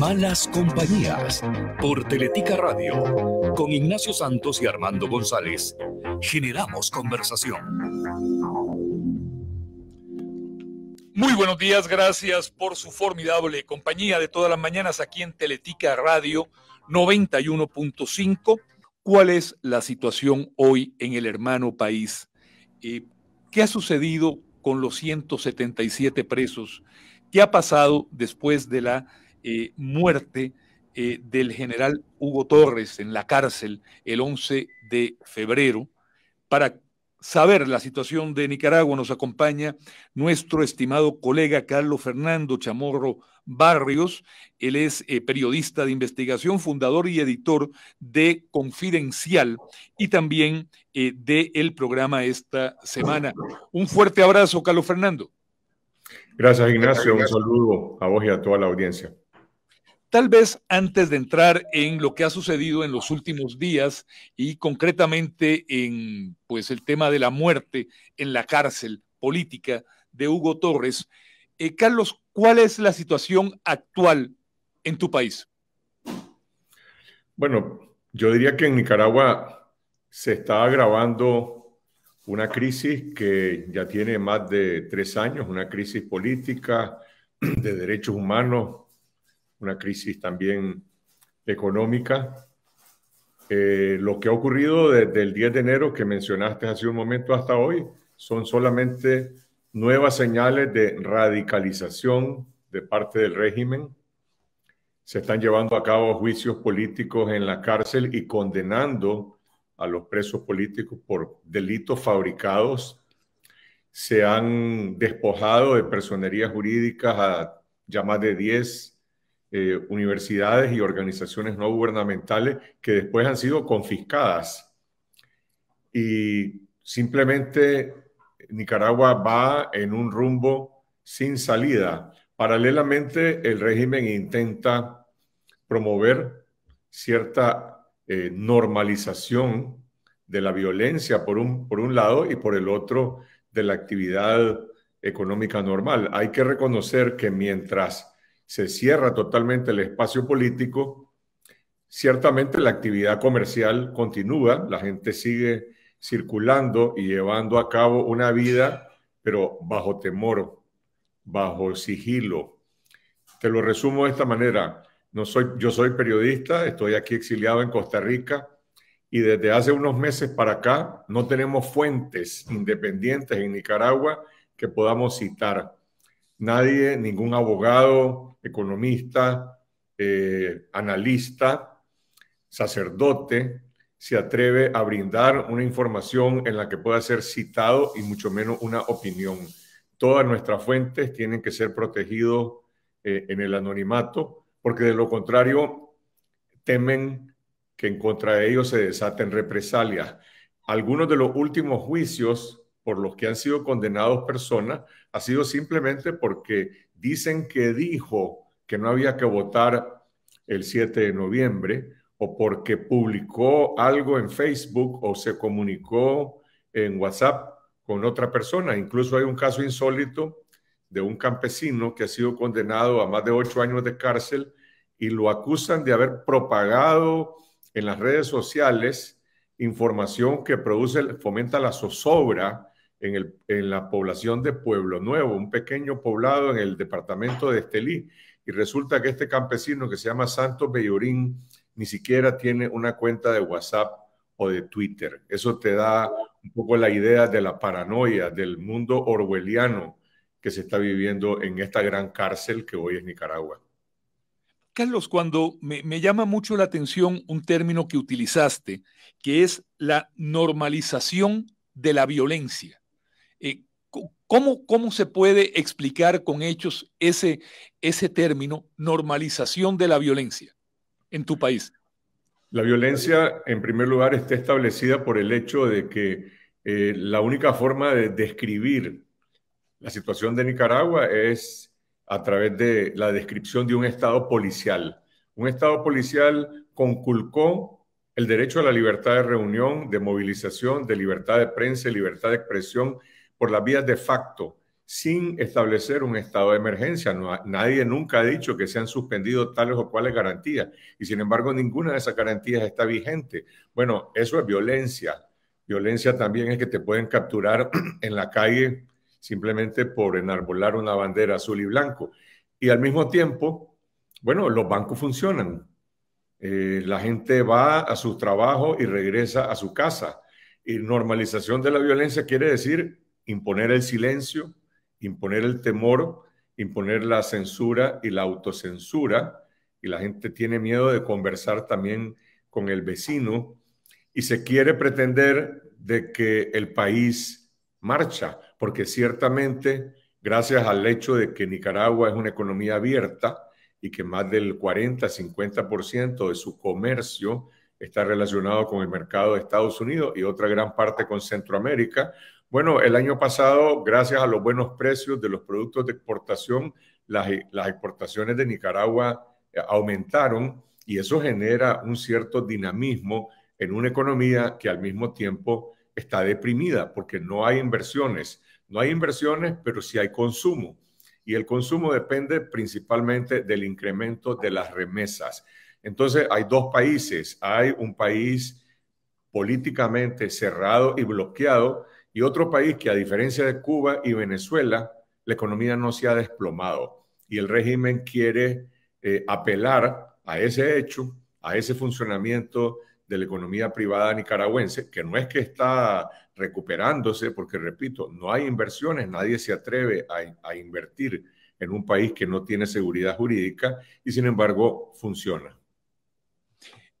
Malas Compañías por Teletica Radio con Ignacio Santos y Armando González. Generamos conversación. Muy buenos días, gracias por su formidable compañía de todas las mañanas aquí en Teletica Radio 91.5. ¿Cuál es la situación hoy en el hermano país? Eh, ¿Qué ha sucedido con los 177 presos? ¿Qué ha pasado después de la eh, muerte eh, del general Hugo Torres en la cárcel el 11 de febrero. Para saber la situación de Nicaragua nos acompaña nuestro estimado colega Carlos Fernando Chamorro Barrios. Él es eh, periodista de investigación, fundador y editor de Confidencial y también del programa esta semana. Un fuerte abrazo, Carlos Fernando. Gracias, Ignacio. Un saludo a vos y a toda la audiencia. Tal vez antes de entrar en lo que ha sucedido en los últimos días y concretamente en pues el tema de la muerte en la cárcel política de Hugo Torres, eh, Carlos, ¿cuál es la situación actual en tu país? Bueno, yo diría que en Nicaragua se está agravando una crisis que ya tiene más de tres años, una crisis política de derechos humanos una crisis también económica. Eh, lo que ha ocurrido desde el 10 de enero que mencionaste hace un momento hasta hoy son solamente nuevas señales de radicalización de parte del régimen. Se están llevando a cabo juicios políticos en la cárcel y condenando a los presos políticos por delitos fabricados. Se han despojado de personerías jurídicas a ya más de 10 eh, universidades y organizaciones no gubernamentales que después han sido confiscadas. Y simplemente Nicaragua va en un rumbo sin salida. Paralelamente, el régimen intenta promover cierta eh, normalización de la violencia por un, por un lado y por el otro de la actividad económica normal. Hay que reconocer que mientras se cierra totalmente el espacio político, ciertamente la actividad comercial continúa, la gente sigue circulando y llevando a cabo una vida, pero bajo temor, bajo sigilo. Te lo resumo de esta manera. No soy, yo soy periodista, estoy aquí exiliado en Costa Rica y desde hace unos meses para acá no tenemos fuentes independientes en Nicaragua que podamos citar. Nadie, ningún abogado, economista, eh, analista, sacerdote, se atreve a brindar una información en la que pueda ser citado y mucho menos una opinión. Todas nuestras fuentes tienen que ser protegidas eh, en el anonimato, porque de lo contrario temen que en contra de ellos se desaten represalias. Algunos de los últimos juicios por los que han sido condenados personas ha sido simplemente porque dicen que dijo que no había que votar el 7 de noviembre o porque publicó algo en Facebook o se comunicó en WhatsApp con otra persona. Incluso hay un caso insólito de un campesino que ha sido condenado a más de ocho años de cárcel y lo acusan de haber propagado en las redes sociales información que produce, fomenta la zozobra en, la población de Pueblo Nuevo, un pequeño poblado en el departamento de Estelí. Y resulta que este campesino que se llama Santos Bellorín ni siquiera tiene una cuenta de WhatsApp o de Twitter. Eso te da un poco la idea de la paranoia del mundo orwelliano que se está viviendo en esta gran cárcel que hoy es Nicaragua. Carlos, cuando me, llama mucho la atención un término que utilizaste, que es la normalización de la violencia. Eh, ¿cómo, ¿Cómo se puede explicar con hechos ese, ese término, normalización de la violencia en tu país? La violencia, en primer lugar, está establecida por el hecho de que eh, la única forma de describir la situación de Nicaragua es a través de la descripción de un Estado policial. Un Estado policial conculcó el derecho a la libertad de reunión, de movilización, de libertad de prensa, libertad de expresión por las vías de facto, sin establecer un estado de emergencia. nadie nunca ha dicho que se han suspendido tales o cuales garantías y sin embargo ninguna de esas garantías está vigente. Bueno, eso es violencia. Violencia también es que te pueden capturar en la calle simplemente por enarbolar una bandera azul y blanco. Y al mismo tiempo, bueno, los bancos funcionan. Eh, la gente va a su trabajo y regresa a su casa. Y normalización de la violencia quiere decir imponer el silencio, imponer el temor, imponer la censura y la autocensura. Y la gente tiene miedo de conversar también con el vecino y se quiere pretender de que el país marcha, porque ciertamente, gracias al hecho de que Nicaragua es una economía abierta y que más del 40-50% de su comercio está relacionado con el mercado de Estados Unidos y otra gran parte con Centroamérica, bueno, el año pasado, gracias a los buenos precios de los productos de exportación, las, exportaciones de Nicaragua eh, aumentaron y eso genera un cierto dinamismo en una economía que al mismo tiempo está deprimida porque no hay inversiones. No hay inversiones, pero sí hay consumo. Y el consumo depende principalmente del incremento de las remesas. Entonces, hay dos países. Hay un país políticamente cerrado y bloqueado y otro país que a diferencia de Cuba y Venezuela, la economía no se ha desplomado y el régimen quiere eh, apelar a ese hecho, a ese funcionamiento de la economía privada nicaragüense, que no es que está recuperándose, porque repito, no hay inversiones, nadie se atreve a invertir en un país que no tiene seguridad jurídica y sin embargo funciona.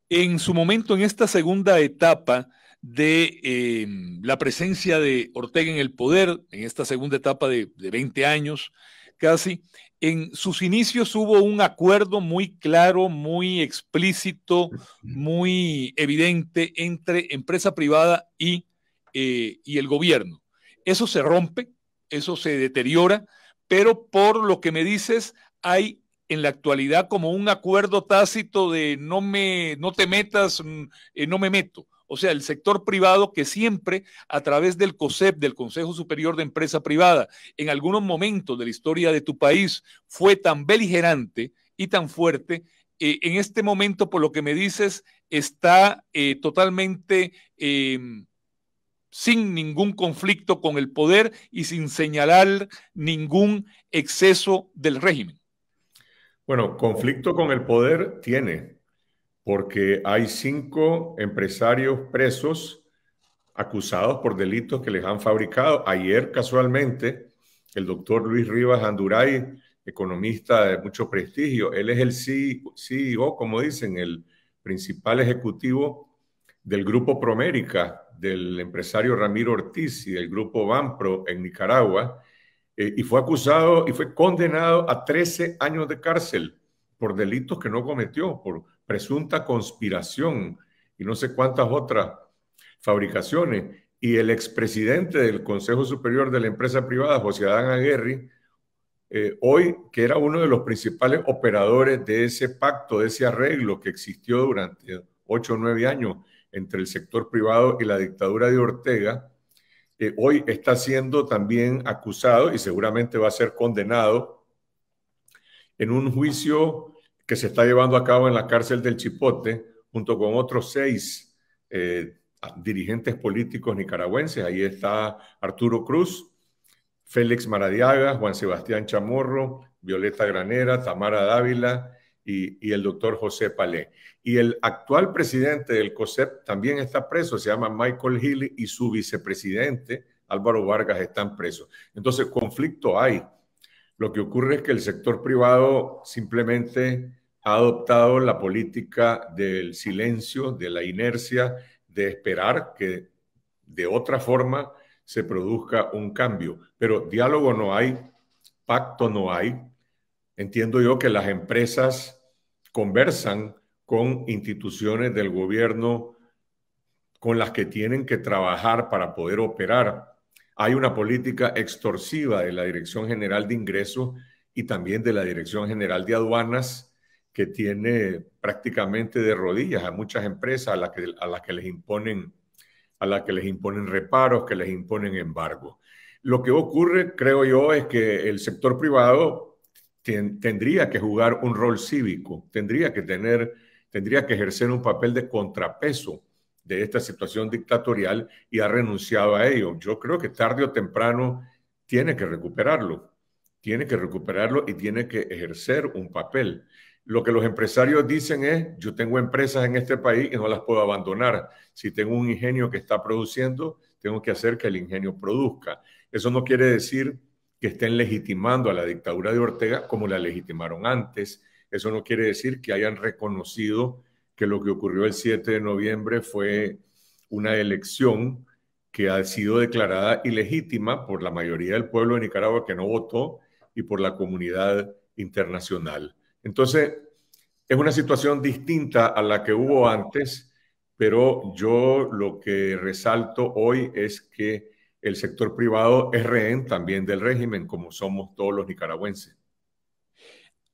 En su momento, en esta segunda etapa, de em, la presencia de Ortega en el poder, en esta segunda etapa de, 20 años casi, en sus inicios hubo un acuerdo muy claro, muy explícito, muy evidente entre empresa privada y, eh, y, el gobierno. Eso se rompe, eso se deteriora, pero por lo que me dices, hay en la actualidad como un acuerdo tácito de no me no te metas, mm, eh, no me meto o sea, el sector privado que siempre a través del COSEP, del Consejo Superior de Empresa Privada, en algunos momentos de la historia de tu país fue tan beligerante y tan fuerte, eh, en este momento, por lo que me dices, está eh, totalmente em, sin ningún conflicto con el poder y sin señalar ningún exceso del régimen. Bueno, conflicto con el poder tiene, porque hay cinco empresarios presos acusados por delitos que les han fabricado. Ayer, casualmente, el doctor Luis Rivas Anduray, economista de mucho prestigio, él es el CEO, e como dicen, el principal ejecutivo del grupo Promérica, del empresario Ramiro Ortiz y del grupo Banpro en Nicaragua, eh, y fue acusado y fue condenado a 13 años de cárcel por delitos que no cometió, por presunta conspiración y no sé cuántas otras fabricaciones. Y el expresidente del Consejo Superior de la Empresa Privada, José Adán Aguirre, eh, hoy, que era uno de los principales operadores de ese pacto, de ese arreglo que existió durante ocho o nueve años entre el sector privado y la dictadura de Ortega, eh, hoy está siendo también acusado y seguramente va a ser condenado en un juicio que se está llevando a cabo en la cárcel del Chipote, junto con otros seis eh, dirigentes políticos nicaragüenses. Ahí está Arturo Cruz, Félix Maradiaga, Juan Sebastián Chamorro, Violeta Granera, Tamara Dávila y, y el doctor José Palé. Y el actual presidente del COSEP también está preso, se llama Michael Hill y su vicepresidente Álvaro Vargas están presos. Entonces, conflicto hay lo que ocurre es que el sector privado simplemente ha adoptado la política del silencio, de la inercia, de esperar que de otra forma se produzca un cambio. Pero diálogo no hay, pacto no hay. Entiendo yo que las empresas conversan con instituciones del gobierno con las que tienen que trabajar para poder operar. Hay una política extorsiva de la Dirección General de Ingresos y también de la Dirección General de Aduanas que tiene prácticamente de rodillas a muchas empresas a las que, a las que les imponen a que les imponen reparos, que les imponen embargos. Lo que ocurre, creo yo, es que el sector privado tendría que jugar un rol cívico, tendría que tener, tendría que ejercer un papel de contrapeso de esta situación dictatorial y ha renunciado a ello. Yo creo que tarde o temprano tiene que recuperarlo, tiene que recuperarlo y tiene que ejercer un papel. Lo que los empresarios dicen es, yo tengo empresas en este país y no las puedo abandonar. Si tengo un ingenio que está produciendo, tengo que hacer que el ingenio produzca. Eso no quiere decir que estén legitimando a la dictadura de Ortega como la legitimaron antes. Eso no quiere decir que hayan reconocido que lo que ocurrió el 7 de noviembre fue una elección que ha sido declarada ilegítima por la mayoría del pueblo de Nicaragua que no votó y por la comunidad internacional. Entonces, es una situación distinta a la que hubo antes, pero yo lo que resalto hoy es que el sector privado es rehén también del régimen, como somos todos los nicaragüenses.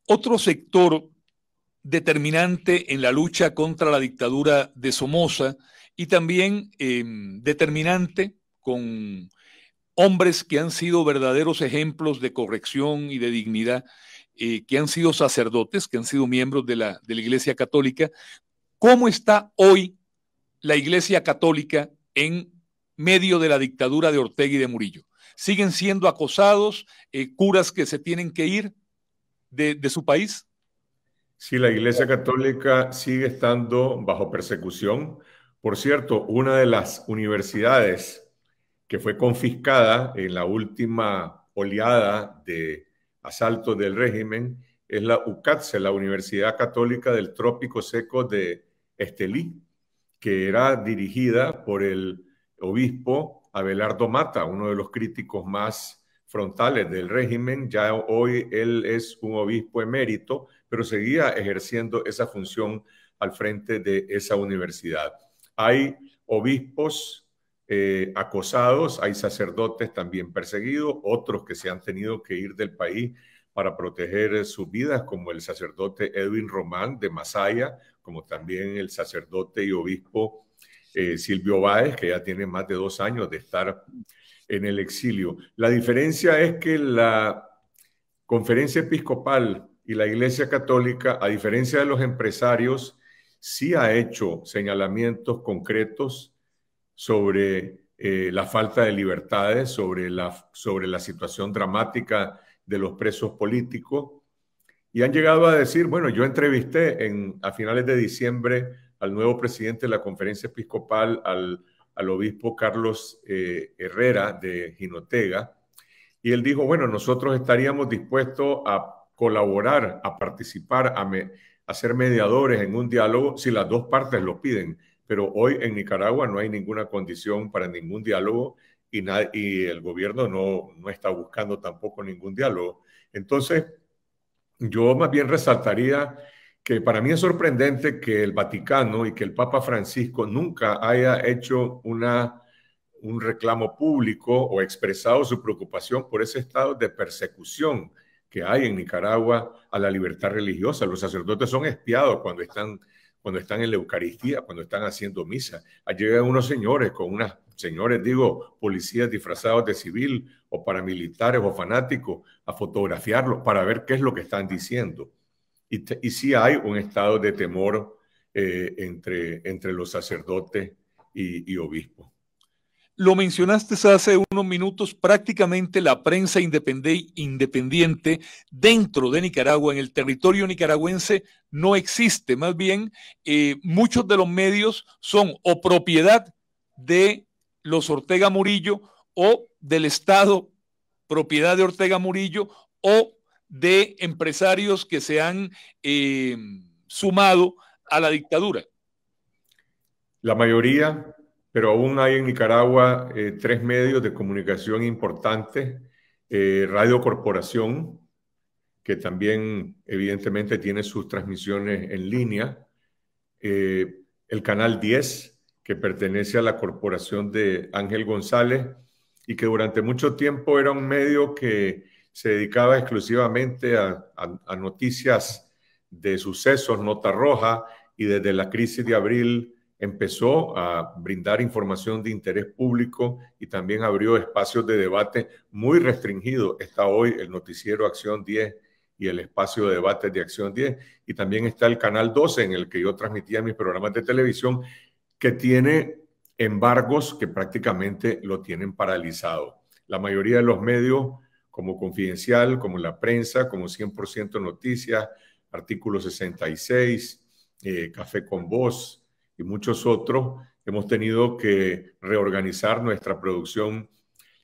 Otro sector determinante en la lucha contra la dictadura de Somoza y también eh, determinante con hombres que han sido verdaderos ejemplos de corrección y de dignidad, eh, que han sido sacerdotes, que han sido miembros de la, de la Iglesia Católica. ¿Cómo está hoy la Iglesia Católica en medio de la dictadura de Ortega y de Murillo? ¿Siguen siendo acosados eh, curas que se tienen que ir de su país? Sí, la Iglesia Católica sigue estando bajo persecución. Por cierto, una de las universidades que fue confiscada en la última oleada de asaltos del régimen es la UCATSE, la Universidad Católica del Trópico Seco de Estelí, que era dirigida por el obispo Abelardo Mata, uno de los críticos más frontales del régimen. Ya hoy él es un obispo emérito, pero seguía ejerciendo esa función al frente de esa universidad. Hay obispos eh, acosados, hay sacerdotes también perseguidos, otros que se han tenido que ir del país para proteger sus vidas, como el sacerdote Edwin Román de Masaya, como también el sacerdote y obispo eh, Silvio Báez, que ya tiene más de dos años de estar en el exilio. La diferencia es que la conferencia episcopal y la Iglesia Católica, a diferencia de los empresarios, sí ha hecho señalamientos concretos sobre eh, la falta de libertades, sobre la, sobre la situación dramática de los presos políticos. Y han llegado a decir, bueno, yo entrevisté en, a finales de diciembre al nuevo presidente de la conferencia episcopal, al, obispo Carlos eh, Herrera de Ginotega, y él dijo, bueno, nosotros estaríamos dispuestos a colaborar, a participar, a, hacer ser mediadores en un diálogo si las dos partes lo piden. Pero hoy en Nicaragua no hay ninguna condición para ningún diálogo y, y el gobierno no, está buscando tampoco ningún diálogo. Entonces, yo más bien resaltaría que para mí es sorprendente que el Vaticano y que el Papa Francisco nunca haya hecho una, un reclamo público o expresado su preocupación por ese estado de persecución que hay en Nicaragua a la libertad religiosa. Los sacerdotes son espiados cuando están, cuando están en la Eucaristía, cuando están haciendo misa. Llegan unos señores con unas, señores digo, policías disfrazados de civil o paramilitares o fanáticos a fotografiarlos para ver qué es lo que están diciendo. Y, y sí hay un estado de temor eh, entre, entre los sacerdotes y obispos. Lo mencionaste hace unos minutos, prácticamente la prensa independiente dentro de Nicaragua, en el territorio nicaragüense, no existe. Más bien, eh, muchos de los medios son o propiedad de los Ortega Murillo o del Estado, propiedad de Ortega Murillo o de empresarios que se han eh, sumado a la dictadura. La mayoría pero aún hay en Nicaragua eh, tres medios de comunicación importantes. Eh, Radio Corporación, que también evidentemente tiene sus transmisiones en línea. Eh, el Canal 10, que pertenece a la corporación de Ángel González y que durante mucho tiempo era un medio que se dedicaba exclusivamente a, a noticias de sucesos, nota roja, y desde la crisis de abril empezó a brindar información de interés público y también abrió espacios de debate muy restringidos. Está hoy el noticiero Acción 10 y el espacio de debate de Acción 10 y también está el canal 12 en el que yo transmitía mis programas de televisión que tiene embargos que prácticamente lo tienen paralizado. La mayoría de los medios, como Confidencial, como la prensa, como 100% Noticias, Artículo 66, eh, Café con Voz, y muchos otros, hemos tenido que reorganizar nuestra producción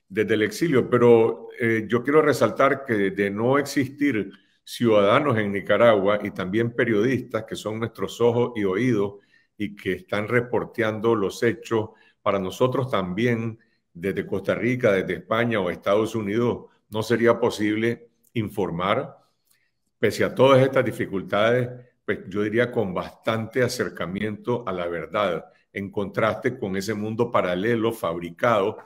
desde el exilio. Pero eh, yo quiero resaltar que de no existir ciudadanos en Nicaragua y también periodistas que son nuestros ojos y oídos y que están reporteando los hechos para nosotros también desde Costa Rica, desde España o Estados Unidos, no sería posible informar, pese a todas estas dificultades, pues, yo diría, con bastante acercamiento a la verdad, en contraste con ese mundo paralelo fabricado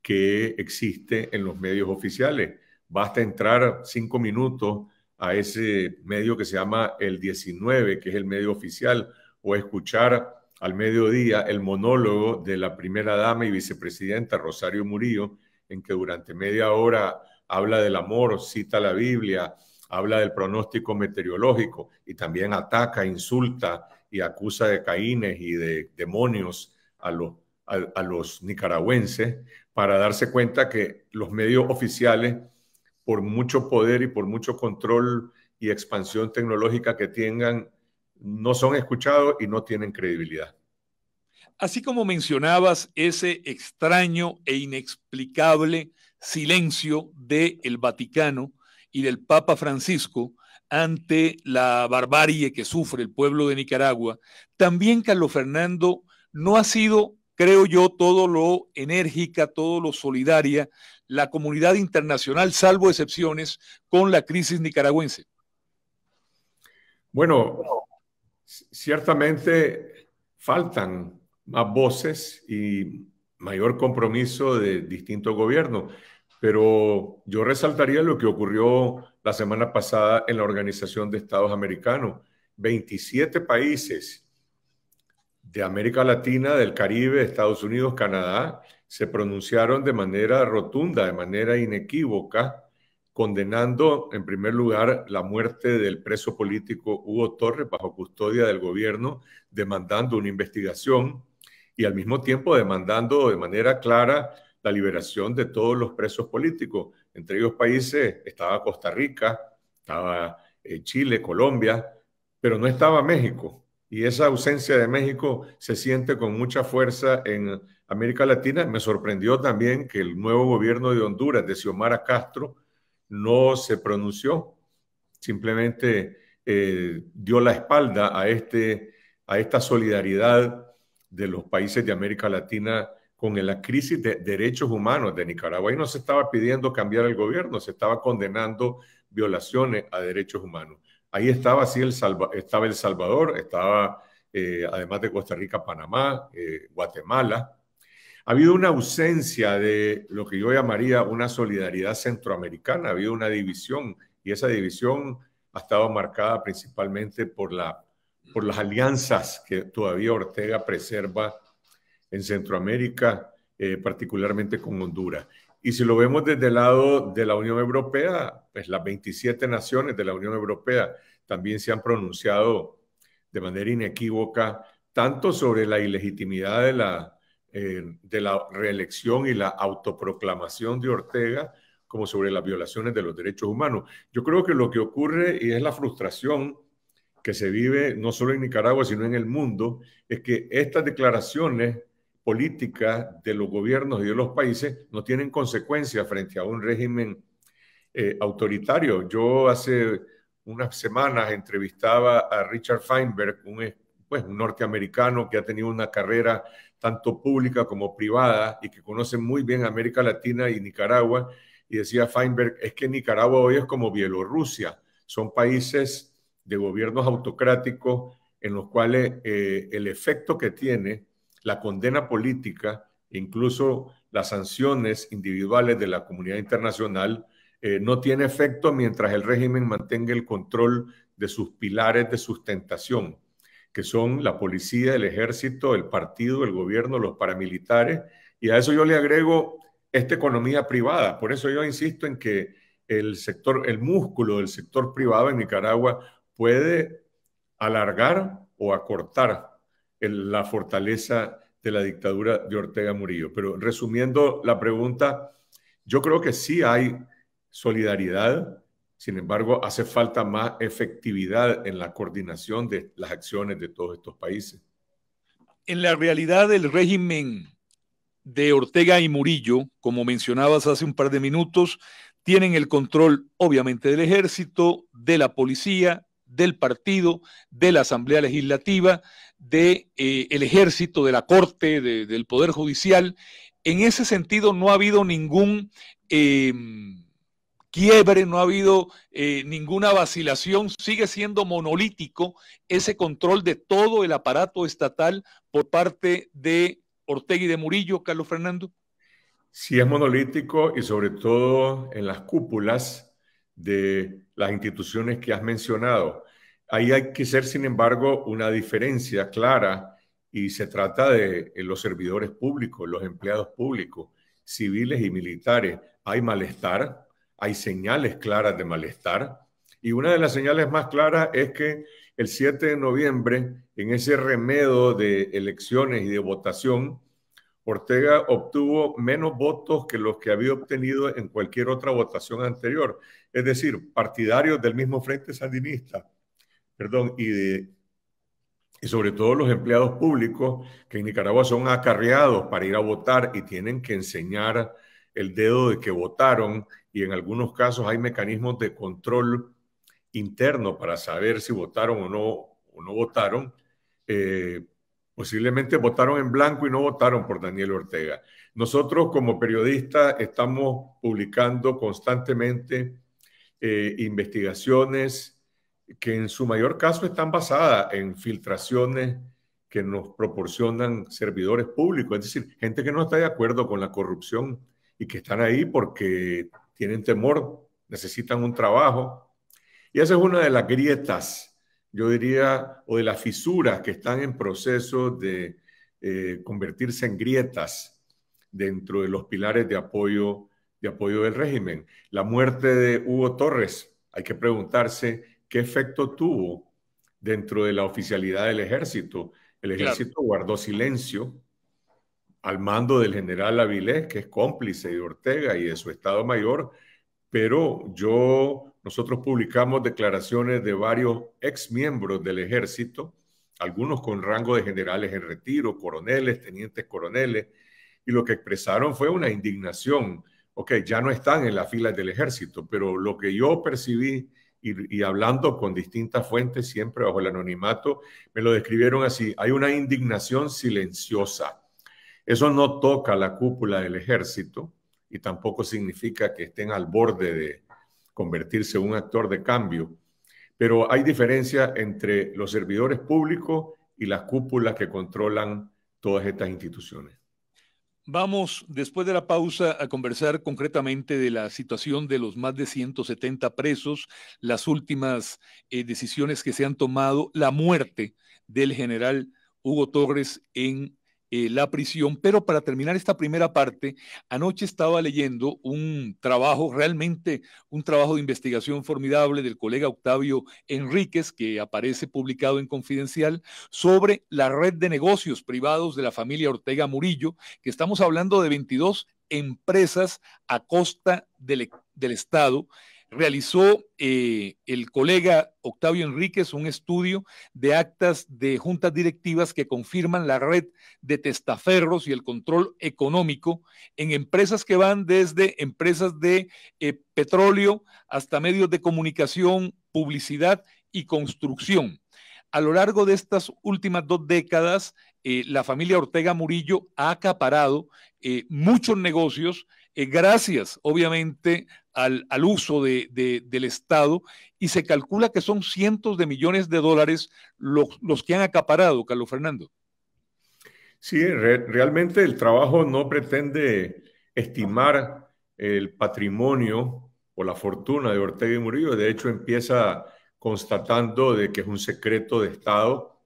que existe en los medios oficiales. Basta entrar cinco minutos a ese medio que se llama el 19, que es el medio oficial, o escuchar al mediodía el monólogo de la primera dama y vicepresidenta Rosario Murillo, en que durante media hora habla del amor, cita la Biblia, habla del pronóstico meteorológico y también ataca, insulta y acusa de caínes y de demonios a los, nicaragüenses para darse cuenta que los medios oficiales, por mucho poder y por mucho control y expansión tecnológica que tengan, no son escuchados y no tienen credibilidad. Así como mencionabas ese extraño e inexplicable silencio del el Vaticano y del Papa Francisco ante la barbarie que sufre el pueblo de Nicaragua, también Carlos Fernando no ha sido, creo yo, todo lo enérgica, todo lo solidaria, la comunidad internacional, salvo excepciones, con la crisis nicaragüense. Bueno, ciertamente faltan más voces y mayor compromiso de distintos gobiernos. Pero yo resaltaría lo que ocurrió la semana pasada en la Organización de Estados Americanos. 27 países de América Latina, del Caribe, Estados Unidos, Canadá, se pronunciaron de manera rotunda, de manera inequívoca, condenando en primer lugar la muerte del preso político Hugo Torres bajo custodia del gobierno, demandando una investigación y al mismo tiempo demandando de manera clara la liberación de todos los presos políticos. Entre ellos países estaba Costa Rica, estaba eh, Chile, Colombia, pero no estaba México. Y esa ausencia de México se siente con mucha fuerza en América Latina. Me sorprendió también que el nuevo gobierno de Honduras, de Xiomara Castro, no se pronunció, simplemente eh, dio la espalda a, este, a esta solidaridad de los países de América Latina con la crisis de derechos humanos de Nicaragua. y no se estaba pidiendo cambiar el gobierno, se estaba condenando violaciones a derechos humanos. Ahí estaba, sí, el estaba El Salvador, estaba, eh, además de Costa Rica, Panamá, eh, Guatemala. Ha habido una ausencia de lo que yo llamaría una solidaridad centroamericana, ha habido una división y esa división ha estado marcada principalmente por, la, por las alianzas que todavía Ortega preserva en Centroamérica, eh, particularmente con Honduras. Y si lo vemos desde el lado de la Unión Europea, pues las 27 naciones de la Unión Europea también se han pronunciado de manera inequívoca tanto sobre la ilegitimidad de la, eh, de la reelección y la autoproclamación de Ortega, como sobre las violaciones de los derechos humanos. Yo creo que lo que ocurre y es la frustración que se vive no solo en Nicaragua, sino en el mundo, es que estas declaraciones políticas de los gobiernos y de los países no tienen consecuencias frente a un régimen eh, autoritario. Yo hace unas semanas entrevistaba a Richard Feinberg, un, pues, norteamericano que ha tenido una carrera tanto pública como privada y que conoce muy bien América Latina y Nicaragua. Y decía Feinberg, es que Nicaragua hoy es como Bielorrusia, son países de gobiernos autocráticos en los cuales eh, el efecto que tiene la condena política, incluso las sanciones individuales de la comunidad internacional, eh, no tiene efecto mientras el régimen mantenga el control de sus pilares de sustentación, que son la policía, el ejército, el partido, el gobierno, los paramilitares, y a eso yo le agrego esta economía privada. Por eso yo insisto en que el sector, el músculo del sector privado en Nicaragua puede alargar o acortar la fortaleza de la dictadura de Ortega Murillo. Pero resumiendo la pregunta, yo creo que sí hay solidaridad, sin embargo, hace falta más efectividad en la coordinación de las acciones de todos estos países. En la realidad, el régimen de Ortega y Murillo, como mencionabas hace un par de minutos, tienen el control, obviamente, del ejército, de la policía, del partido, de la Asamblea Legislativa, del de, eh, ejército, de la Corte, del Poder Judicial. En ese sentido no ha habido ningún em, quiebre, no ha habido eh, ninguna vacilación, sigue siendo monolítico ese control de todo el aparato estatal por parte de Ortega y de Murillo, Carlos Fernando. Sí, es monolítico y sobre todo en las cúpulas de las instituciones que has mencionado. Ahí hay que ser, sin embargo, una diferencia clara y se trata de los servidores públicos, los empleados públicos, civiles y militares. Hay malestar, hay señales claras de malestar y una de las señales más claras es que el 7 de noviembre, en ese remedo de elecciones y de votación, Ortega obtuvo menos votos que los que había obtenido en cualquier otra votación anterior. Es decir, partidarios del mismo Frente Sandinista, perdón, y, de, y sobre todo los empleados públicos que en Nicaragua son acarreados para ir a votar y tienen que enseñar el dedo de que votaron y en algunos casos hay mecanismos de control interno para saber si votaron o no, o no votaron. Eh, Posiblemente votaron en blanco y no votaron por Daniel Ortega. Nosotros como periodistas estamos publicando constantemente eh, investigaciones que en su mayor caso están basadas en filtraciones que nos proporcionan servidores públicos, es decir, gente que no está de acuerdo con la corrupción y que están ahí porque tienen temor, necesitan un trabajo. Y esa es una de las grietas yo diría, o de las fisuras que están en proceso de eh, convertirse en grietas dentro de los pilares de apoyo, de apoyo del régimen. La muerte de Hugo Torres, hay que preguntarse qué efecto tuvo dentro de la oficialidad del ejército. El ejército guardó silencio al mando del general Avilés, que es cómplice de Ortega y de su Estado Mayor, pero yo nosotros publicamos declaraciones de varios exmiembros del ejército, algunos con rango de generales en retiro, coroneles, tenientes coroneles, y lo que expresaron fue una indignación. Ok, ya no están en las filas del ejército, pero lo que yo percibí y, y, hablando con distintas fuentes, siempre bajo el anonimato, me lo describieron así, hay una indignación silenciosa. Eso no toca la cúpula del ejército y tampoco significa que estén al borde de, convertirse en un actor de cambio. Pero hay diferencia entre los servidores públicos y las cúpulas que controlan todas estas instituciones. Vamos, después de la pausa, a conversar concretamente de la situación de los más de 170 presos, las últimas eh, decisiones que se han tomado, la muerte del general Hugo Torres en eh, la prisión. Pero para terminar esta primera parte, anoche estaba leyendo un trabajo, realmente un trabajo de investigación formidable del colega Octavio Enríquez, que aparece publicado en Confidencial, sobre la red de negocios privados de la familia Ortega Murillo, que estamos hablando de 22 empresas a costa del, e-, del Estado realizó eh, el colega Octavio Enríquez un estudio de actas de juntas directivas que confirman la red de testaferros y el control económico en empresas que van desde empresas de eh, petróleo hasta medios de comunicación, publicidad y construcción. A lo largo de estas últimas dos décadas, eh, la familia Ortega Murillo ha acaparado muchos negocios eh, gracias obviamente al, uso del Estado y se calcula que son cientos de millones de dólares los, que han acaparado, Carlos Fernando. Sí, realmente el trabajo no pretende estimar el patrimonio o la fortuna de Ortega y Murillo. De hecho, empieza constatando de que es un secreto de Estado.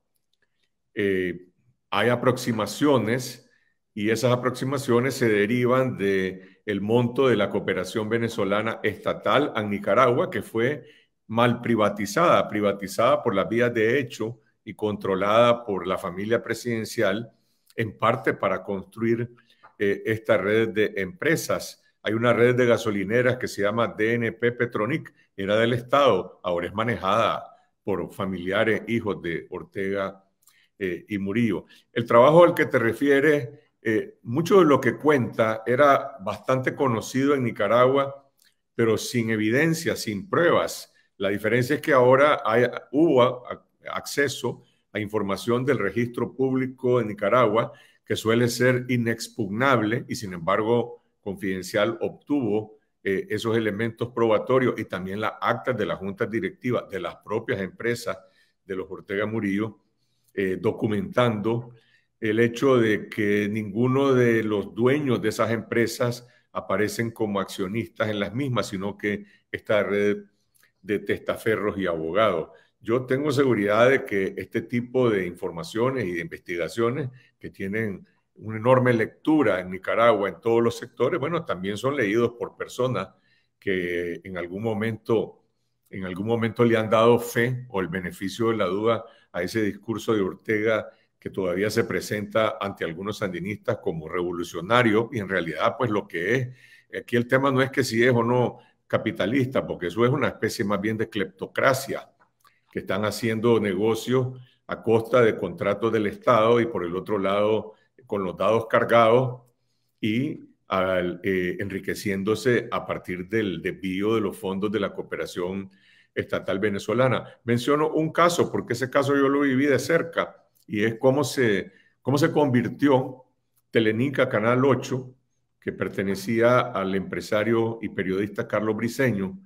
Eh, hay aproximaciones y esas aproximaciones se derivan de el monto de la cooperación venezolana estatal a Nicaragua, que fue mal privatizada, privatizada por las vías de hecho y controlada por la familia presidencial, en parte para construir eh, esta red de empresas. Hay una red de gasolineras que se llama DNP Petronic, era del Estado, ahora es manejada por familiares, hijos de Ortega eh, y Murillo. El trabajo al que te refieres eh, mucho de lo que cuenta era bastante conocido en Nicaragua, pero sin evidencia, sin pruebas. La diferencia es que ahora hay, hubo acceso a información del registro público de Nicaragua, que suele ser inexpugnable y sin embargo Confidencial obtuvo eh, esos elementos probatorios y también las actas de las juntas directivas de las propias empresas de los Ortega Murillo, eh, documentando el hecho de que ninguno de los dueños de esas empresas aparecen como accionistas en las mismas, sino que esta red de testaferros y abogados. Yo tengo seguridad de que este tipo de informaciones y de investigaciones que tienen una enorme lectura en Nicaragua, en todos los sectores, bueno, también son leídos por personas que en algún momento, en algún momento le han dado fe o el beneficio de la duda a ese discurso de Ortega que todavía se presenta ante algunos sandinistas como revolucionario y en realidad pues lo que es, aquí el tema no es que si es o no capitalista, porque eso es una especie más bien de cleptocracia, que están haciendo negocios a costa de contratos del Estado y por el otro lado con los dados cargados y eh, enriqueciéndose a partir del desvío de los fondos de la cooperación estatal venezolana. Menciono un caso, porque ese caso yo lo viví de cerca y es cómo se, cómo se convirtió Telenica Canal 8, que pertenecía al empresario y periodista Carlos Briseño,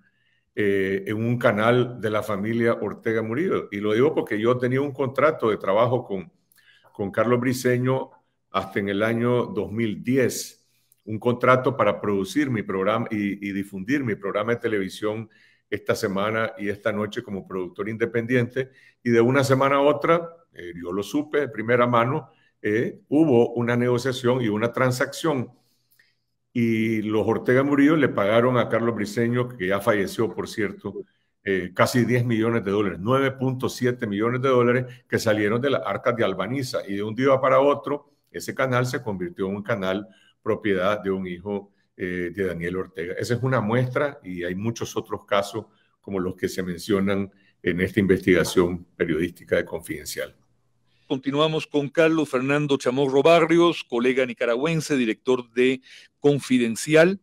eh, en un canal de la familia Ortega Murillo. Y lo digo porque yo tenía un contrato de trabajo con, Carlos Briseño hasta en el año 2010, un contrato para producir mi programa y difundir mi programa de televisión esta semana y esta noche como productor independiente. Y de una semana a otra eh, yo lo supe de primera mano, eh, hubo una negociación y una transacción y los Ortega Murillo le pagaron a Carlos Briceño, que ya falleció, por cierto, eh, casi 10 millones de dólares, 9.7 millones de dólares que salieron de las arcas de Albaniza y de un día para otro ese canal se convirtió en un canal propiedad de un hijo de Daniel Ortega. Esa es una muestra y hay muchos otros casos como los que se mencionan en esta investigación periodística de Confidencial. Continuamos con Carlos Fernando Chamorro Barrios, colega nicaragüense, director de Confidencial.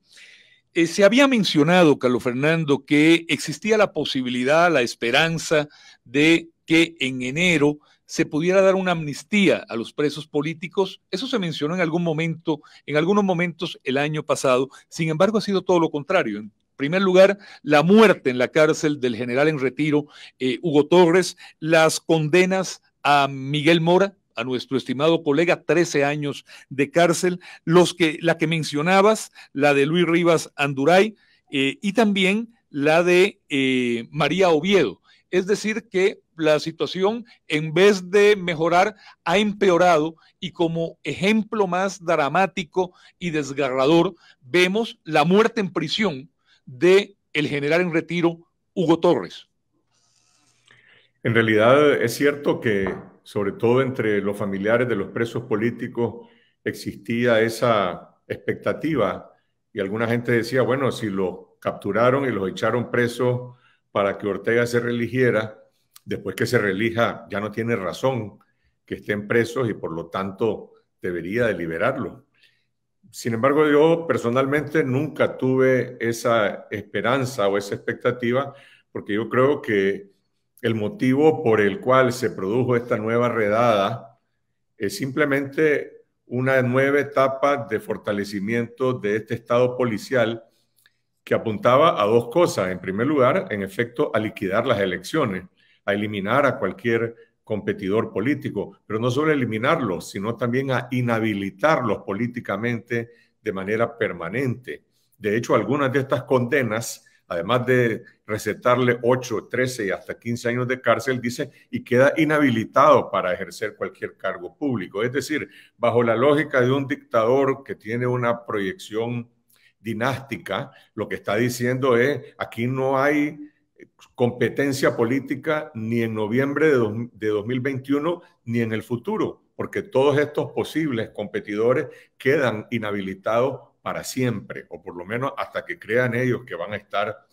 Eh, se había mencionado, Carlos Fernando, que existía la posibilidad, la esperanza de que en enero se pudiera dar una amnistía a los presos políticos. Eso se mencionó en algún momento, en algunos momentos el año pasado. Sin embargo, ha sido todo lo contrario. En primer lugar, la muerte en la cárcel del general en retiro, eh, Hugo Torres, las condenas a Miguel Mora, a nuestro estimado colega, 13 años de cárcel, los que, la que mencionabas, la de Luis Rivas Anduray eh, y también la de eh, María Oviedo. Es decir, que la situación, en vez de mejorar, ha empeorado y como ejemplo más dramático y desgarrador, vemos la muerte en prisión de el general en retiro Hugo Torres. En realidad es cierto que, sobre todo entre los familiares de los presos políticos, existía esa expectativa y alguna gente decía, bueno, si lo capturaron y los echaron presos para que Ortega se religiera, después que se relija ya no tiene razón que estén presos y por lo tanto debería de liberarlo Sin embargo, yo personalmente nunca tuve esa esperanza o esa expectativa porque yo creo que el motivo por el cual se produjo esta nueva redada es simplemente una nueva etapa de fortalecimiento de este Estado policial que apuntaba a dos cosas. En primer lugar, en efecto, a liquidar las elecciones, a eliminar a cualquier competidor político, pero no solo eliminarlos, sino también a inhabilitarlos políticamente de manera permanente. De hecho, algunas de estas condenas además de recetarle 8, 13 y hasta 15 años de cárcel, dice, y queda inhabilitado para ejercer cualquier cargo público. Es decir, bajo la lógica de un dictador que tiene una proyección dinástica, lo que está diciendo es, aquí no hay competencia política ni en noviembre de, de 2021 ni en el futuro, porque todos estos posibles competidores quedan inhabilitados para siempre, o por lo menos hasta que crean ellos que van a estar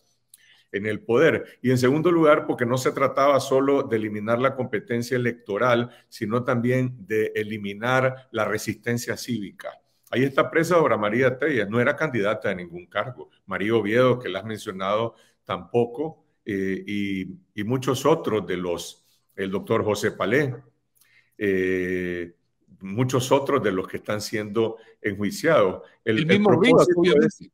en el poder. Y en segundo lugar, porque no se trataba solo de eliminar la competencia electoral, sino también de eliminar la resistencia cívica. Ahí está presa obra María Tella, no era candidata a ningún cargo. María Oviedo, que la has mencionado, tampoco, eh, y, muchos otros de los, el doctor José Palé. Eh, muchos otros de los que están siendo enjuiciados. El, mismo Rivas, este-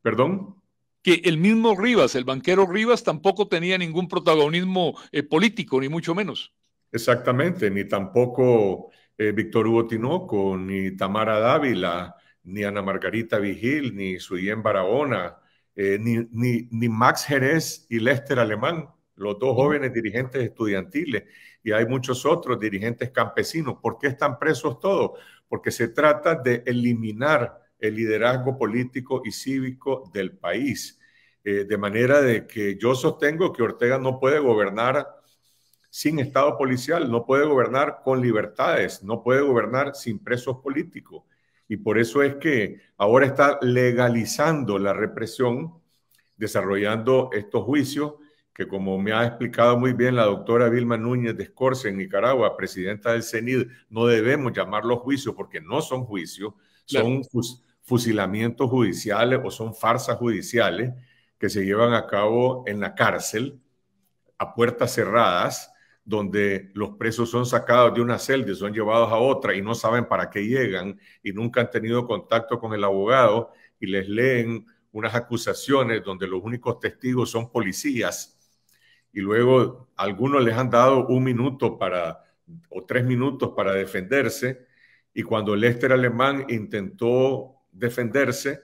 ¿Perdón? Que el mismo Rivas, el banquero Rivas, tampoco tenía ningún protagonismo eh, político, ni mucho menos. Exactamente, ni tampoco eh, Víctor Hugo Tinoco, ni Tamara Dávila, ni Ana Margarita Vigil, ni Suyen Barahona, eh, ni, ni Max Jerez y Lester Alemán, los dos jóvenes dirigentes estudiantiles y hay muchos otros dirigentes campesinos. ¿Por qué están presos todos? Porque se trata de eliminar el liderazgo político y cívico del país. Eh, de manera de que yo sostengo que Ortega no puede gobernar sin Estado policial, no puede gobernar con libertades, no puede gobernar sin presos políticos. Y por eso es que ahora está legalizando la represión, desarrollando estos juicios que como me ha explicado muy bien la doctora Vilma Núñez de Escorce en Nicaragua, presidenta del CENID, no debemos llamarlos juicios porque no son juicios, son fusilamientos judiciales o son farsas judiciales que se llevan a cabo en la cárcel a puertas cerradas, donde los presos son sacados de una celda y son llevados a otra y no saben para qué llegan y nunca han tenido contacto con el abogado y les leen unas acusaciones donde los únicos testigos son policías y luego algunos les han dado un minuto para, o tres minutos para defenderse, y cuando Lester Alemán intentó defenderse,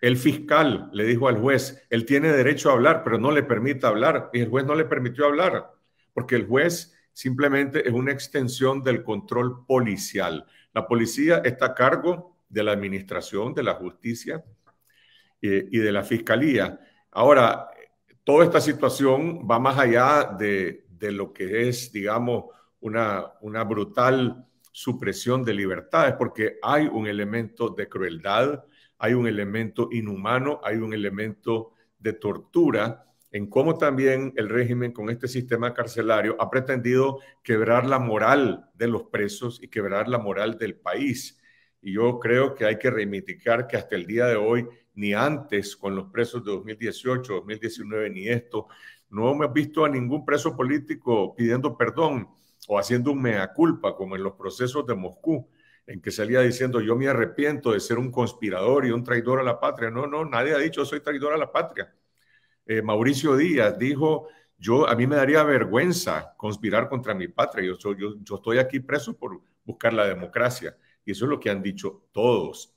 el fiscal le dijo al juez, él tiene derecho a hablar, pero no le permite hablar, y el juez no le permitió hablar, porque el juez simplemente es una extensión del control policial. La policía está a cargo de la administración, de la justicia eh, y de la fiscalía. Ahora, toda esta situación va más allá de, lo que es, digamos, una, una brutal supresión de libertades, porque hay un elemento de crueldad, hay un elemento inhumano, hay un elemento de tortura en cómo también el régimen con este sistema carcelario ha pretendido quebrar la moral de los presos y quebrar la moral del país. Y yo creo que hay que reivindicar que hasta el día de hoy ni antes con los presos de 2018, 2019, ni esto. No hemos visto a ningún preso político pidiendo perdón o haciendo un mea culpa, como en los procesos de Moscú, en que salía diciendo yo me arrepiento de ser un conspirador y un traidor a la patria. No, no, nadie ha dicho soy traidor a la patria. Eh, Mauricio Díaz dijo, yo a mí me daría vergüenza conspirar contra mi patria. Yo, yo, yo estoy aquí preso por buscar la democracia. Y eso es lo que han dicho todos.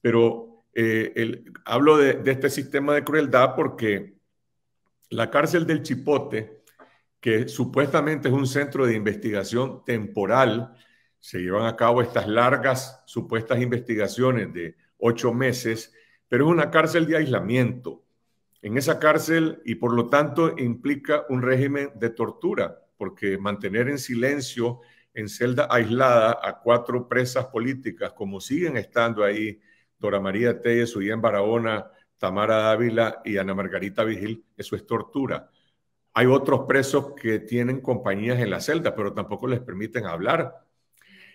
Pero eh, el, hablo de, de, este sistema de crueldad porque la cárcel del Chipote, que supuestamente es un centro de investigación temporal, se llevan a cabo estas largas supuestas investigaciones de ocho meses, pero es una cárcel de aislamiento. En esa cárcel, y por lo tanto implica un régimen de tortura, porque mantener en silencio, en celda aislada, a cuatro presas políticas, como siguen estando ahí Dora María y en Barahona, Tamara Dávila y Ana Margarita Vigil, eso es tortura. Hay otros presos que tienen compañías en la celda, pero tampoco les permiten hablar.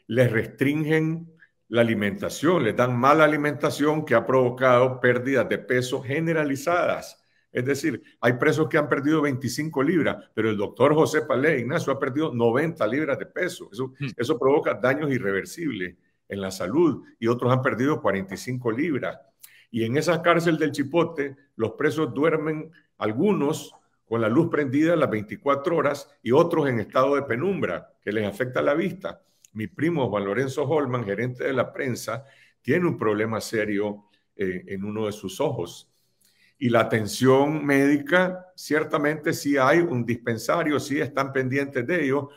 Les restringen la alimentación, les dan mala alimentación que ha provocado pérdidas de peso generalizadas. Es decir, hay presos que han perdido 25 libras, pero el doctor José Palé Ignacio ha perdido 90 libras de peso. eso hmm. provoca daños irreversibles en la salud y otros han perdido 45 libras. Y en esa cárcel del Chipote, los presos duermen algunos con la luz prendida las 24 horas y otros en estado de penumbra, que les afecta la vista. Mi primo Juan Lorenzo Holman, gerente de la prensa, tiene un problema serio eh, en uno de sus ojos. Y la atención médica, ciertamente si hay un dispensario, si están pendientes de ello,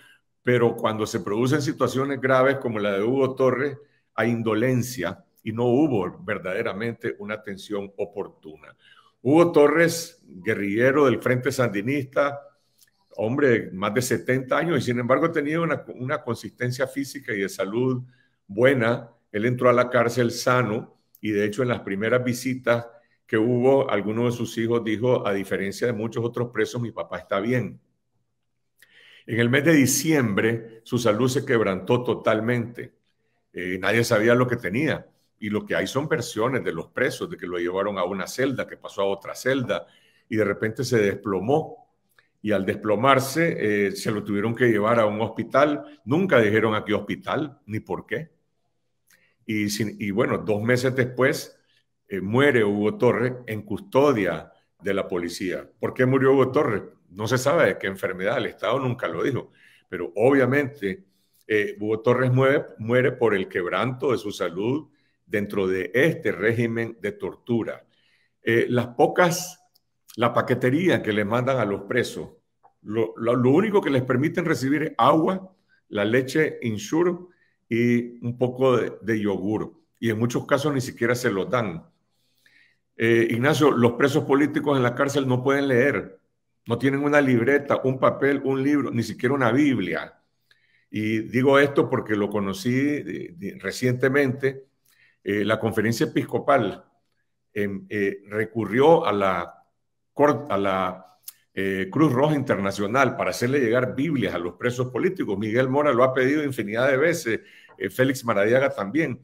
pero cuando se producen situaciones graves como la de Hugo Torres, hay indolencia y no hubo verdaderamente una atención oportuna. Hugo Torres, guerrillero del Frente Sandinista, hombre de más de 70 años y sin embargo tenía una, consistencia física y de salud buena. Él entró a la cárcel sano y de hecho en las primeras visitas que hubo, alguno de sus hijos dijo, a diferencia de muchos otros presos, mi papá está bien. En el mes de diciembre su salud se quebrantó totalmente. Eh, nadie sabía lo que tenía. Y lo que hay son versiones de los presos, de que lo llevaron a una celda, que pasó a otra celda, y de repente se desplomó. Y al desplomarse, eh, se lo tuvieron que llevar a un hospital. Nunca dijeron a qué hospital, ni por qué. Y, bueno, dos meses después eh, muere Hugo Torres en custodia de la policía. ¿Por qué murió Hugo Torres? no se sabe de qué enfermedad, el Estado nunca lo dijo, pero obviamente eh, Hugo Torres muere, muere por el quebranto de su salud dentro de este régimen de tortura. Eh, las pocas, la paquetería que les mandan a los presos, lo, único que les permiten recibir es agua, la leche Insure y un poco de, yogur. Y en muchos casos ni siquiera se lo dan. Eh, Ignacio, los presos políticos en la cárcel no pueden leer, no tienen una libreta, un papel, un libro, ni siquiera una Biblia. Y digo esto porque lo conocí eh, recientemente. Eh, la conferencia episcopal em, eh, recurrió a la, a la Cruz Roja Internacional para hacerle llegar Biblias a los presos políticos. Miguel Mora lo ha pedido infinidad de veces, Félix Maradiaga también.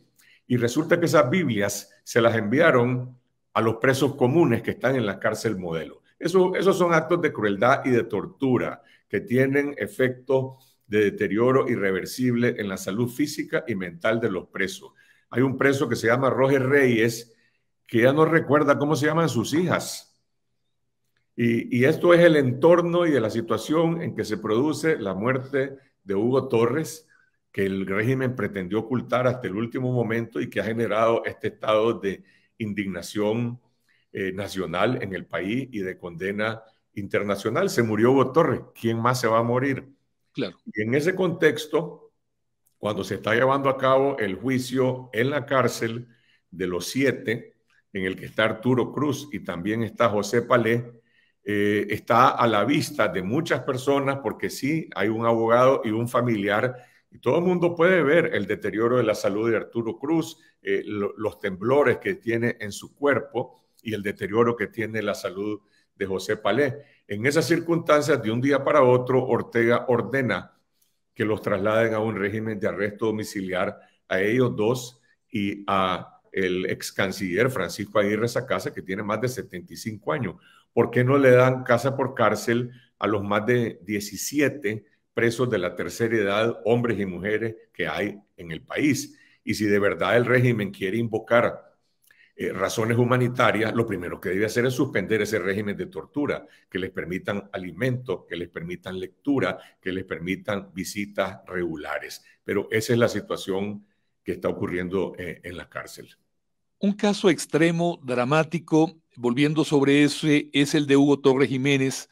Y resulta que esas Biblias se las enviaron a los presos comunes que están en la cárcel modelo esos son actos de crueldad y de tortura que tienen efectos de deterioro irreversible en la salud física y mental de los presos. Hay un preso que se llama Roger Reyes, que ya no recuerda cómo se llaman sus hijas. Y, y, esto es el entorno y de la situación en que se produce la muerte de Hugo Torres, que el régimen pretendió ocultar hasta el último momento y que ha generado este estado de indignación eh, nacional en el país y de condena internacional. Se murió Hugo Torres, ¿quién más se va a morir? Claro. Y en ese contexto, cuando se está llevando a cabo el juicio en la cárcel de los siete, en el que está Arturo Cruz y también está José Palé, eh, está a la vista de muchas personas porque sí, hay un abogado y un familiar y todo el mundo puede ver el deterioro de la salud de Arturo Cruz, eh, los temblores que tiene en su cuerpo y el deterioro que tiene la salud de José Palé. En esas circunstancias, de un día para otro, Ortega ordena que los trasladen a un régimen de arresto domiciliar a ellos dos y a el ex canciller Francisco Aguirre Sacasa, que tiene más de 75 años. ¿Por qué no le dan casa por cárcel a los más de 17 presos de la tercera edad, hombres y mujeres que hay en el país? Y si de verdad el régimen quiere invocar eh, razones humanitarias, lo primero que debe hacer es suspender ese régimen de tortura, que les permitan alimentos, que les permitan lectura, que les permitan visitas regulares. Pero esa es la situación que está ocurriendo eh, en la cárcel. Un caso extremo, dramático, volviendo sobre ese es el de Hugo Torres Jiménez,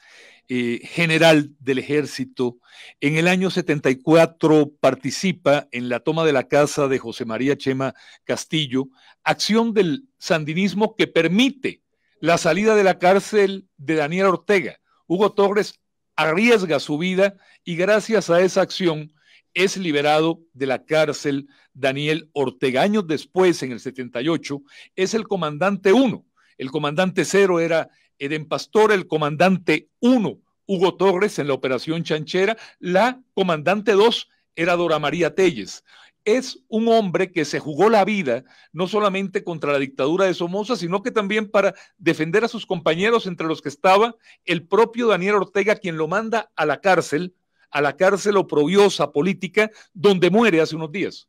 eh, general del ejército. En el año 74 participa en la toma de la casa de José María Chema Castillo, acción del sandinismo que permite la salida de la cárcel de Daniel Ortega. Hugo Torres arriesga su vida y gracias a esa acción es liberado de la cárcel Daniel Ortega. Años después, en el 78, es el comandante 1. El comandante 0 era Eden Pastor, el comandante 1, Hugo Torres en la operación Chanchera, la comandante 2 era Dora María Telles. Es un hombre que se jugó la vida no solamente contra la dictadura de Somoza, sino que también para defender a sus compañeros, entre los que estaba el propio Daniel Ortega, quien lo manda a la cárcel, a la cárcel oprobiosa política, donde muere hace unos días.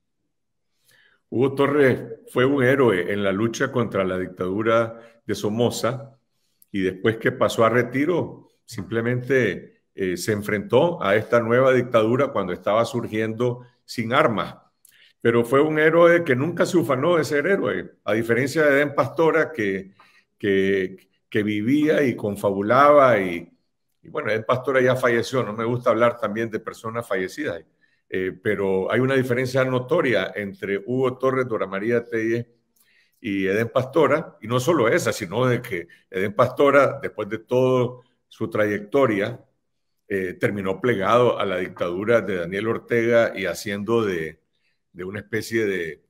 Hugo Torres fue un héroe en la lucha contra la dictadura de Somoza y después que pasó a retiro, simplemente eh, se enfrentó a esta nueva dictadura cuando estaba surgiendo sin armas. Pero fue un héroe que nunca se ufanó de ser héroe, a diferencia de Edén Pastora, que, que, vivía y confabulaba y, bueno, Edén Pastora ya falleció, no me gusta hablar también de personas fallecidas, eh, pero hay una diferencia notoria entre Hugo Torres, Dora María Telles y Eden Pastora, y no solo esa, sino de que Eden Pastora, después de toda su trayectoria, eh, terminó plegado a la dictadura de Daniel Ortega y haciendo de, de una especie de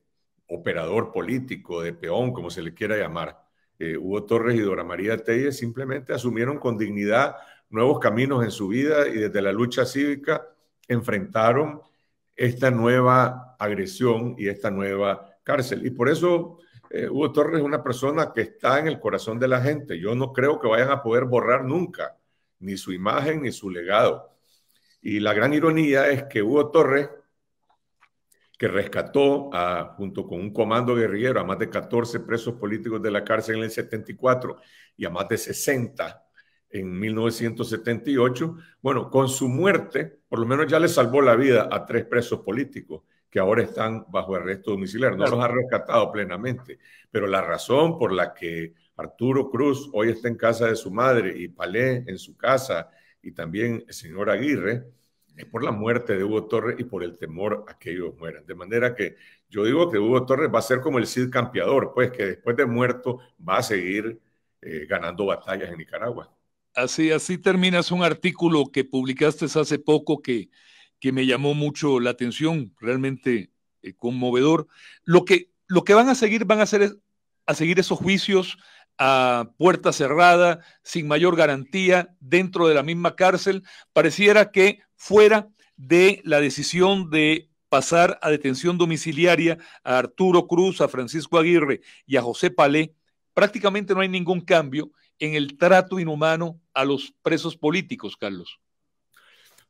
operador político, de peón, como se le quiera llamar. Eh, Hugo Torres y Dora María Telle simplemente asumieron con dignidad nuevos caminos en su vida y desde la lucha cívica enfrentaron esta nueva agresión y esta nueva cárcel. Y por eso eh, Hugo Torres es una persona que está en el corazón de la gente. Yo no creo que vayan a poder borrar nunca ni su imagen ni su legado. Y la gran ironía es que Hugo Torres, que rescató junto con un comando guerrillero a más de 14 presos políticos de la cárcel en el 74 y a más de 60 en 1978, bueno, con su muerte, por lo menos ya le salvó la vida a tres presos políticos ahora están bajo arresto domiciliario. No los ha rescatado plenamente, pero la razón por la que Arturo Cruz hoy está en casa de su madre y Palé en su casa y también el señor Aguirre es por la muerte de Hugo Torres y por el temor a que ellos mueran. De manera que yo digo que Hugo Torres va a ser como el Cid campeador, pues que después de muerto va a seguir eh, ganando batallas en Nicaragua. Así, así terminas un artículo que publicaste hace poco que que me llamó mucho la atención, realmente eh, conmovedor. Lo que, lo que van a seguir van a hacer a seguir esos juicios a puerta cerrada, sin mayor garantía, dentro de la misma cárcel, pareciera que fuera de la decisión de pasar a detención domiciliaria a Arturo Cruz, a Francisco Aguirre y a José Palé, prácticamente no hay ningún cambio en el trato inhumano a los presos políticos, Carlos.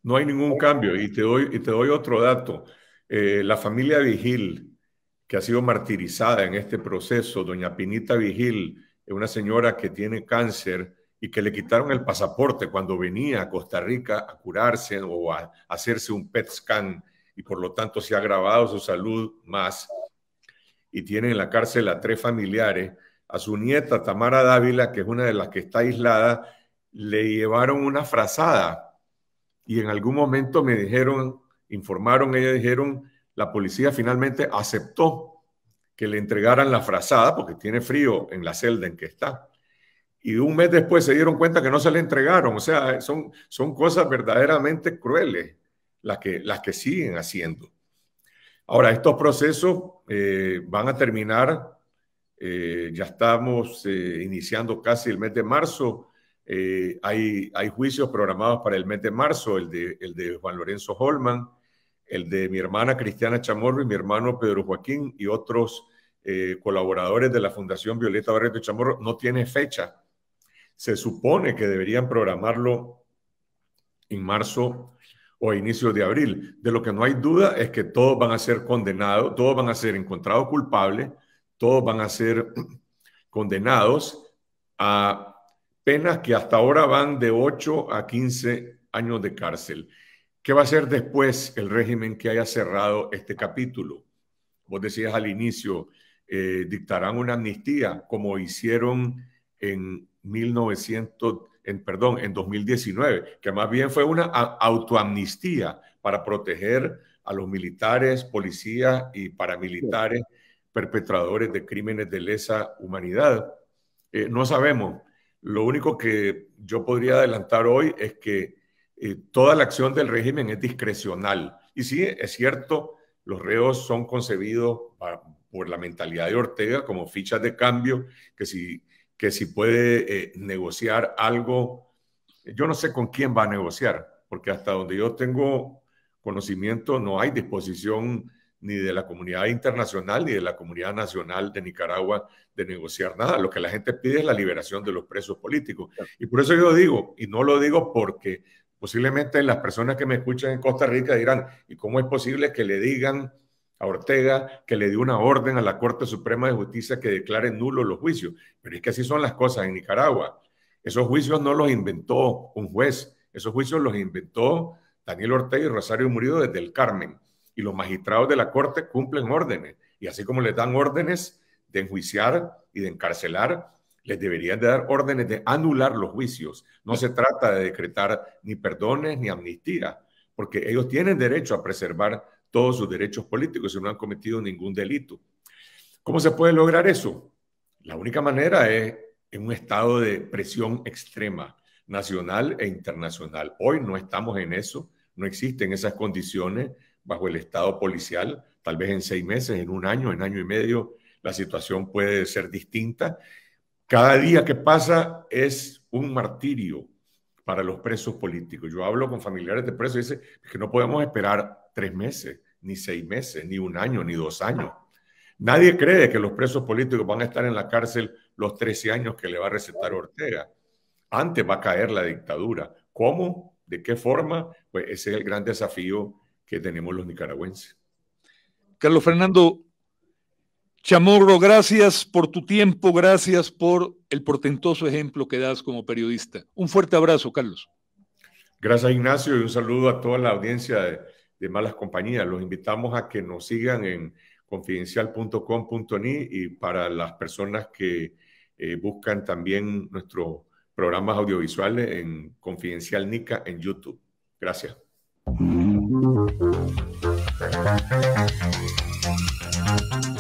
No hay ningún cambio. Y te doy, y te doy otro dato. Eh, la familia Vigil, que ha sido martirizada en este proceso, doña Pinita Vigil, es una señora que tiene cáncer y que le quitaron el pasaporte cuando venía a Costa Rica a curarse o a hacerse un PET scan y por lo tanto se ha agravado su salud más. Y tiene en la cárcel a tres familiares. A su nieta Tamara Dávila, que es una de las que está aislada, le llevaron una frazada y en algún momento me dijeron, informaron, ellos dijeron, la policía finalmente aceptó que le entregaran la frazada, porque tiene frío en la celda en que está. Y un mes después se dieron cuenta que no se le entregaron. O sea, son, son cosas verdaderamente crueles las que, las que siguen haciendo. Ahora, estos procesos eh, van a terminar, eh, ya estamos eh, iniciando casi el mes de marzo, eh, hay, juicios programados para el mes de marzo, el de, Juan Lorenzo Holman, el de mi hermana Cristiana Chamorro y mi hermano Pedro Joaquín y otros eh, colaboradores de la Fundación Violeta Barreto Chamorro. No tiene fecha. Se supone que deberían programarlo en marzo o a inicios de abril. De lo que no hay duda es que todos van a ser condenados, todos van a ser encontrados culpables, todos van a ser condenados a penas que hasta ahora van de 8 a 15 años de cárcel. ¿Qué va a hacer después el régimen que haya cerrado este capítulo? Vos decías al inicio, eh, dictarán una amnistía como hicieron en 1900, en, perdón, en 2019, que más bien fue una autoamnistía para proteger a los militares, policías y paramilitares perpetradores de crímenes de lesa humanidad. Eh, no sabemos, lo único que yo podría adelantar hoy es que eh, toda la acción del régimen es discrecional. Y sí, es cierto, los reos son concebidos por la mentalidad de Ortega como fichas de cambio, que si, que si puede eh, negociar algo, yo no sé con quién va a negociar, porque hasta donde yo tengo conocimiento no hay disposición ni de la comunidad internacional ni de la comunidad nacional de Nicaragua de negociar nada. Lo que la gente pide es la liberación de los presos políticos. Y por eso yo digo, y no lo digo porque posiblemente las personas que me escuchan en Costa Rica dirán, ¿y cómo es posible que le digan a Ortega que le dio una orden a la Corte Suprema de Justicia que declare nulos los juicios? Pero es que así son las cosas en Nicaragua. Esos juicios no los inventó un juez, esos juicios los inventó Daniel Ortega y Rosario Murillo desde el Carmen y los magistrados de la Corte cumplen órdenes. Y así como les dan órdenes de enjuiciar y de encarcelar, les deberían de dar órdenes de anular los juicios. No se trata de decretar ni perdones ni amnistía, porque ellos tienen derecho a preservar todos sus derechos políticos si no han cometido ningún delito. ¿Cómo se puede lograr eso? La única manera es en un estado de presión extrema, nacional e internacional. Hoy no estamos en eso, no existen esas condiciones bajo el estado policial, tal vez en seis meses, en un año, en año y medio, la situación puede ser distinta. Cada día que pasa es un martirio para los presos políticos. Yo hablo con familiares de presos y dicen que no podemos esperar tres meses, ni seis meses, ni un año, ni dos años. Nadie cree que los presos políticos van a estar en la cárcel los 13 años que le va a recetar Ortega. Antes va a caer la dictadura. ¿Cómo? ¿De qué forma? Pues ese es el gran desafío que tenemos los nicaragüenses. Carlos Fernando Chamorro, gracias por tu tiempo, gracias por el portentoso ejemplo que das como periodista. Un fuerte abrazo, Carlos. Gracias, Ignacio, y un saludo a toda la audiencia de, Malas Compañías. Los invitamos a que nos sigan en confidencial.com.ni y para las personas que eh, buscan también nuestros programas audiovisuales en Confidencial Nica en YouTube. Gracias. Thank you.